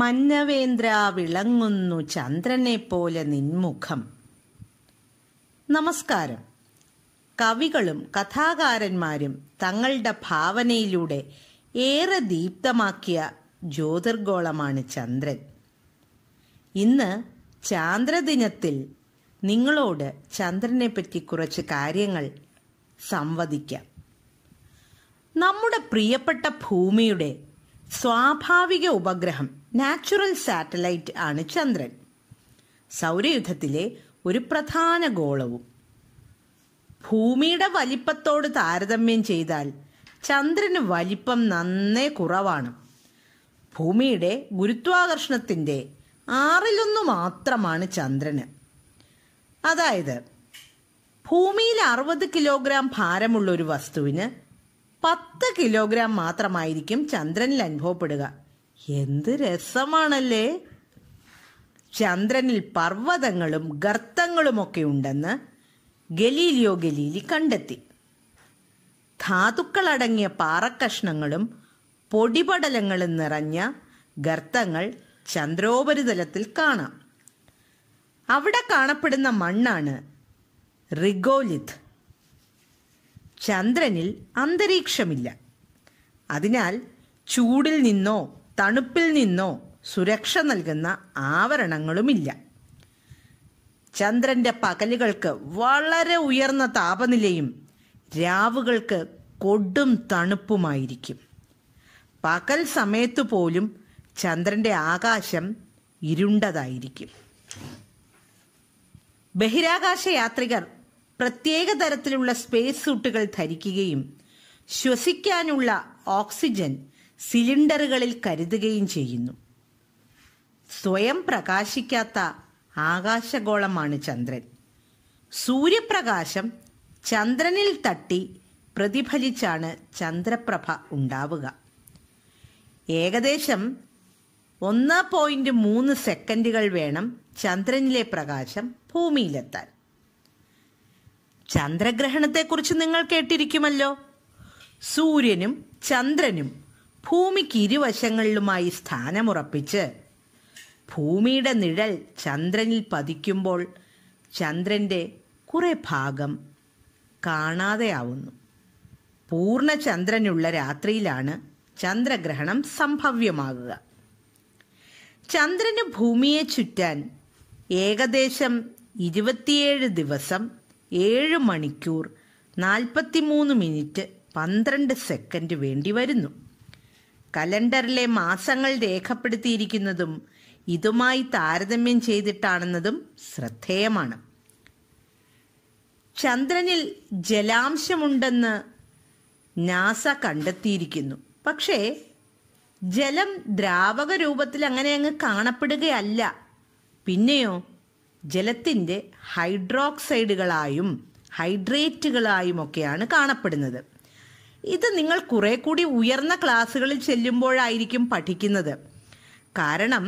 മന്നവേന്ദ്ര വിളങ്ങുന്നു ചന്ദ്രനെ പോലെ നിൻമുഖം നമസ്കാരം കവികളും കഥാകാരന്മാരും തങ്ങളുടെ ഭാവനയിലൂടെ ഏറെ ദീപ്തമാക്കിയ ജ്യോതിർഗോളമാണ് ചന്ദ്രൻ ഇന്ന് ചാന്ദ്രദിനത്തിൽ നിങ്ങളോട് ചന്ദ്രനെ പറ്റി കുറച്ച് കാര്യങ്ങൾ സംവദിക്കാം നമ്മുടെ പ്രിയപ്പെട്ട ഭൂമിയുടെ സ്വാഭാവിക ഉപഗ്രഹം നാച്ചുറൽ സാറ്റലൈറ്റ് ആണ് ചന്ദ്രൻ സൗരയുധത്തിലെ ഒരു പ്രധാന ഗോളവും ഭൂമിയുടെ വലിപ്പത്തോട് താരതമ്യം ചെയ്താൽ ചന്ദ്രന് വലിപ്പം നന്നേ കുറവാണ് ഭൂമിയുടെ ഗുരുത്വാകർഷണത്തിൻ്റെ ആറിലൊന്നു മാത്രമാണ് ചന്ദ്രന് അതായത് ഭൂമിയിൽ അറുപത് കിലോഗ്രാം ഭാരമുള്ള ഒരു വസ്തുവിന് പത്ത് കിലോഗ്രാം മാത്രമായിരിക്കും ചന്ദ്രനിൽ അനുഭവപ്പെടുക എന്ത് രസമാണല്ലേ ചന്ദ്രനിൽ പർവ്വതങ്ങളും ഗർത്തങ്ങളുമൊക്കെ ഉണ്ടെന്ന് ഗലീലിയോ ഗലീലി കണ്ടെത്തി ധാതുക്കളടങ്ങിയ പാറക്കഷ്ണങ്ങളും പൊടിപടലങ്ങളും നിറഞ്ഞ ഗർത്തങ്ങൾ ചന്ദ്രോപരിതലത്തിൽ കാണാം അവിടെ കാണപ്പെടുന്ന മണ്ണാണ് റിഗോലിത് ചന്ദ്രനിൽ അന്തരീക്ഷമില്ല അതിനാൽ ചൂടിൽ നിന്നോ തണുപ്പിൽ നിന്നോ സുരക്ഷ നൽകുന്ന ആവരണങ്ങളുമില്ല ചന്ദ്രൻ്റെ പകലുകൾക്ക് വളരെ ഉയർന്ന താപനിലയും രാവുകൾക്ക് കൊടും തണുപ്പുമായിരിക്കും പകൽ സമയത്തു പോലും ചന്ദ്രൻ്റെ ആകാശം ഇരുണ്ടതായിരിക്കും ബഹിരാകാശ യാത്രികർ പ്രത്യേക തരത്തിലുള്ള സ്പേസ് സൂട്ടുകൾ ധരിക്കുകയും ശ്വസിക്കാനുള്ള ഓക്സിജൻ സിലിണ്ടറുകളിൽ കരുതുകയും ചെയ്യുന്നു സ്വയം പ്രകാശിക്കാത്ത ആകാശഗോളമാണ് ചന്ദ്രൻ സൂര്യപ്രകാശം ചന്ദ്രനിൽ തട്ടി പ്രതിഫലിച്ചാണ് ചന്ദ്രപ്രഭ ഉണ്ടാവുക ഏകദേശം ഒന്ന് പോയിന്റ് മൂന്ന് സെക്കൻഡുകൾ വേണം ചന്ദ്രനിലെ പ്രകാശം ഭൂമിയിലെത്താൻ ചന്ദ്രഗ്രഹണത്തെക്കുറിച്ച് നിങ്ങൾ കേട്ടിരിക്കുമല്ലോ സൂര്യനും ചന്ദ്രനും ഭൂമിക്ക് ഇരുവശങ്ങളിലുമായി സ്ഥാനമുറപ്പിച്ച് ഭൂമിയുടെ നിഴൽ ചന്ദ്രനിൽ പതിക്കുമ്പോൾ ചന്ദ്രൻ്റെ കുറെ ഭാഗം കാണാതെയാവുന്നു പൂർണ്ണചന്ദ്രനുള്ള രാത്രിയിലാണ് ചന്ദ്രഗ്രഹണം സംഭവ്യമാകുക ചന്ദ്രന് ഭൂമിയെ ചുറ്റാൻ ഏകദേശം ഇരുപത്തിയേഴ് ദിവസം ഏഴ് മണിക്കൂർ നാൽപ്പത്തിമൂന്ന് മിനിറ്റ് പന്ത്രണ്ട് സെക്കൻഡ് വേണ്ടി വരുന്നു കലണ്ടറിലെ മാസങ്ങൾ രേഖപ്പെടുത്തിയിരിക്കുന്നതും ഇതുമായി താരതമ്യം ചെയ്തിട്ടാണെന്നതും ശ്രദ്ധേയമാണ് ചന്ദ്രനിൽ ജലാംശമുണ്ടെന്ന് നാസ കണ്ടെത്തിയിരിക്കുന്നു പക്ഷേ ജലം ദ്രാവക രൂപത്തിൽ അങ്ങനെ അങ്ങ് കാണപ്പെടുകയല്ല പിന്നെയോ ജലത്തിൻ്റെ ഹൈഡ്രോക്സൈഡുകളായും ഹൈഡ്രേറ്റുകളായും ഒക്കെയാണ് കാണപ്പെടുന്നത് ഇത് നിങ്ങൾ കുറെ കൂടി ഉയർന്ന ക്ലാസ്സുകളിൽ ചെല്ലുമ്പോഴായിരിക്കും പഠിക്കുന്നത് കാരണം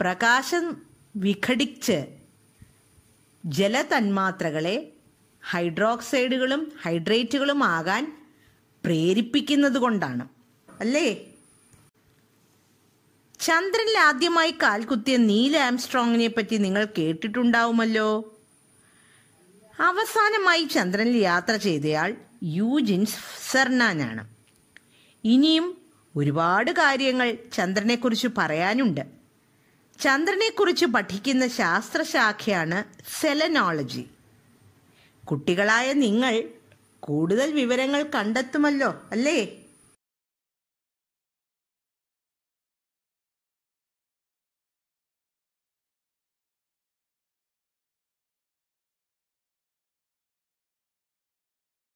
പ്രകാശം വിഘടിച്ച് ജലതന്മാത്രകളെ ഹൈഡ്രോക്സൈഡുകളും ഹൈഡ്രേറ്റുകളും ആകാൻ പ്രേരിപ്പിക്കുന്നത് കൊണ്ടാണ് അല്ലേ ചന്ദ്രനിൽ ആദ്യമായി കാൽകുത്തിയ നീൽ ആംസ്ട്രോങ്ങിനെ പറ്റി നിങ്ങൾ കേട്ടിട്ടുണ്ടാവുമല്ലോ അവസാനമായി ചന്ദ്രനിൽ യാത്ര ചെയ്തയാൾ യൂജിൻസ് സെർണാനാണ് ഇനിയും ഒരുപാട് കാര്യങ്ങൾ ചന്ദ്രനെക്കുറിച്ച് പറയാനുണ്ട് ചന്ദ്രനെക്കുറിച്ച് പഠിക്കുന്ന ശാസ്ത്രശാഖയാണ് സെലനോളജി കുട്ടികളായ നിങ്ങൾ കൂടുതൽ വിവരങ്ങൾ കണ്ടെത്തുമല്ലോ അല്ലേ